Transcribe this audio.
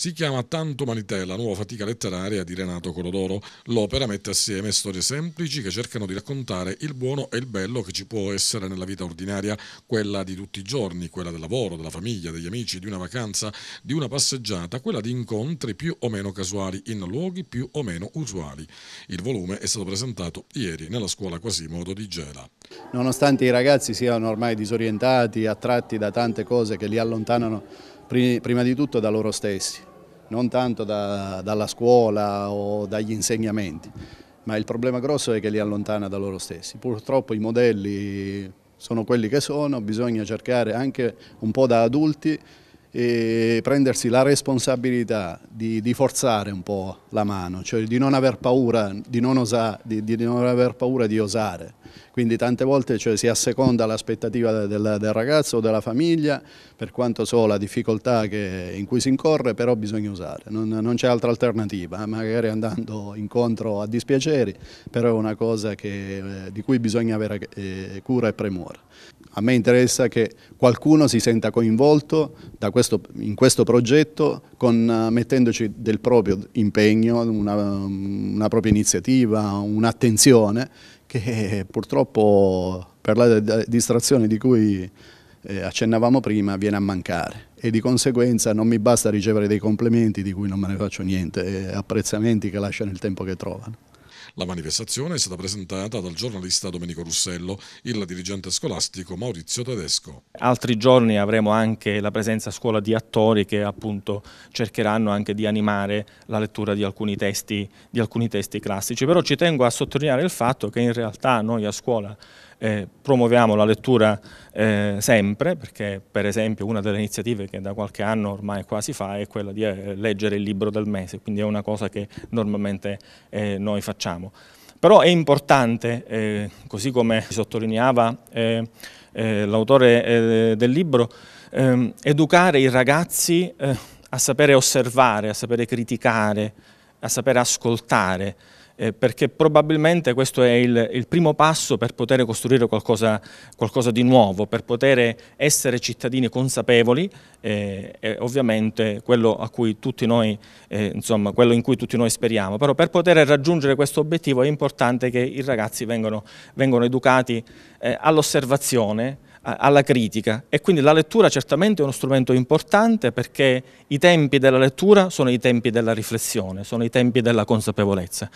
Si chiama Tanto Manitè, la nuova fatica letteraria di Renato Colodoro. L'opera mette assieme storie semplici che cercano di raccontare il buono e il bello che ci può essere nella vita ordinaria, quella di tutti i giorni, quella del lavoro, della famiglia, degli amici, di una vacanza, di una passeggiata, quella di incontri più o meno casuali in luoghi più o meno usuali. Il volume è stato presentato ieri nella scuola Quasimodo di Gela. Nonostante i ragazzi siano ormai disorientati, attratti da tante cose che li allontanano prima di tutto da loro stessi, non tanto da, dalla scuola o dagli insegnamenti, ma il problema grosso è che li allontana da loro stessi. Purtroppo i modelli sono quelli che sono, bisogna cercare anche un po' da adulti e prendersi la responsabilità di, di, forzare un po' la mano, cioè di non aver paura di non, osa, di, di non aver paura di osare. Quindi tante volte cioè, si asseconda l'aspettativa del, del, ragazzo o della famiglia, per quanto so la difficoltà che, in cui si incorre, però bisogna usare, non, non c'è altra alternativa, eh, magari andando incontro a dispiaceri, però è una cosa che, eh, di cui bisogna avere eh, cura e premura a me interessa che qualcuno si senta coinvolto questo, in questo progetto con, eh, mettendoci del proprio impegno, una, una propria iniziativa, un'attenzione che purtroppo per la distrazione di cui eh, accennavamo prima viene a mancare e di conseguenza non mi basta ricevere dei complimenti di cui non me ne faccio niente, apprezzamenti che lasciano il tempo che trovano. La manifestazione è stata presentata dal giornalista Domenico Russello, il dirigente scolastico Maurizio Tedesco. Altri giorni avremo anche la presenza a scuola di attori che appunto cercheranno anche di animare la lettura di alcuni testi, di alcuni testi classici, però ci tengo a sottolineare il fatto che in realtà noi a scuola eh, promuoviamo la lettura eh, sempre, perché per esempio una delle iniziative che da qualche anno ormai quasi fa è quella di eh, leggere il libro del mese, quindi è una cosa che normalmente eh, noi facciamo. Però è importante, eh, così come sottolineava eh, l'autore del libro, ehm, educare i ragazzi a sapere osservare, a sapere criticare, a sapere ascoltare, eh, perché probabilmente questo è il, il, primo passo per poter costruire qualcosa, qualcosa, di nuovo, per poter essere cittadini consapevoli, eh, è ovviamente quello, noi, eh, insomma, quello, in cui tutti noi speriamo, però per poter raggiungere questo obiettivo è importante che i ragazzi vengano, vengano educati eh, all'osservazione, alla critica e quindi la lettura certamente è uno strumento importante perché i tempi della lettura sono i tempi della riflessione, sono i tempi della consapevolezza.